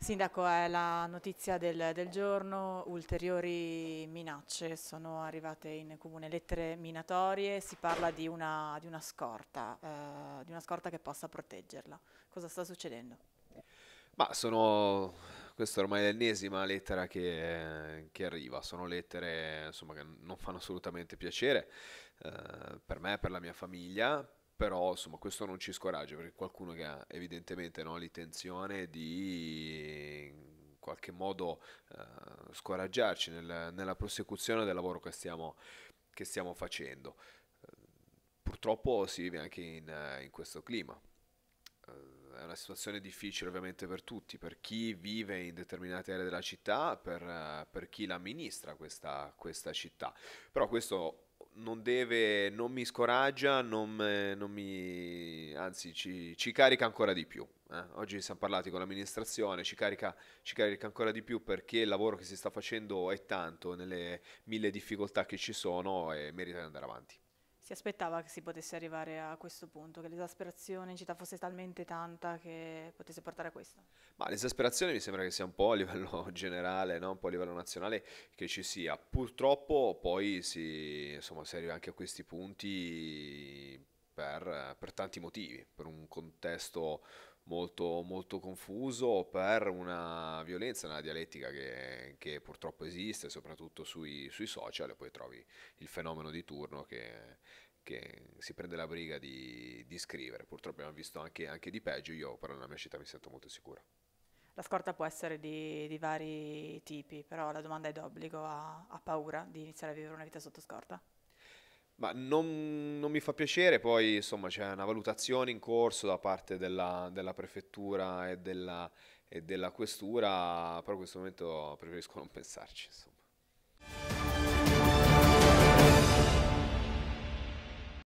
Sindaco, è la notizia del, del, giorno, ulteriori minacce, sono arrivate in comune lettere minatorie, si parla di una, di una scorta, eh, di una scorta che possa proteggerla. Cosa sta succedendo? Ma sono, questa ormai è l'ennesima lettera che, che, arriva, sono lettere insomma, che non fanno assolutamente piacere eh, per me, per la mia famiglia, però insomma questo non ci scoraggia perché qualcuno che ha evidentemente no, l'intenzione di in qualche modo eh, scoraggiarci nel, nella prosecuzione del lavoro che stiamo, che stiamo facendo. Purtroppo si vive anche in, in questo clima eh, è una situazione difficile ovviamente per tutti, per chi vive in determinate aree della città, per, per chi l'amministra questa, questa città. Però questo non deve, non mi scoraggia, non, eh, non mi, anzi ci, ci, carica ancora di più. Eh. Oggi siamo parlati con l'amministrazione, ci carica, ci carica ancora di più perché il lavoro che si sta facendo è tanto, nelle mille difficoltà che ci sono e merita di andare avanti si aspettava che si potesse arrivare a questo punto, che l'esasperazione in città fosse talmente tanta che potesse portare a questo? Ma l'esasperazione mi sembra che sia un po' a livello generale, no? un po' a livello nazionale che ci sia. Purtroppo poi si, insomma, si arriva anche a questi punti per, per tanti motivi, per un contesto molto, molto confuso per una violenza, una dialettica che, che purtroppo esiste, soprattutto sui, sui, social, e poi trovi il fenomeno di turno che, che si prende la briga di, di scrivere. Purtroppo abbiamo visto anche, anche, di peggio, io però nella mia città mi sento molto sicuro. La scorta può essere di, di vari tipi, però la domanda è d'obbligo, ha, ha paura di iniziare a vivere una vita sotto scorta? Ma non, non, mi fa piacere, poi insomma c'è una valutazione in corso da parte della, della prefettura e della, e della questura, però in questo momento preferisco non pensarci. Insomma.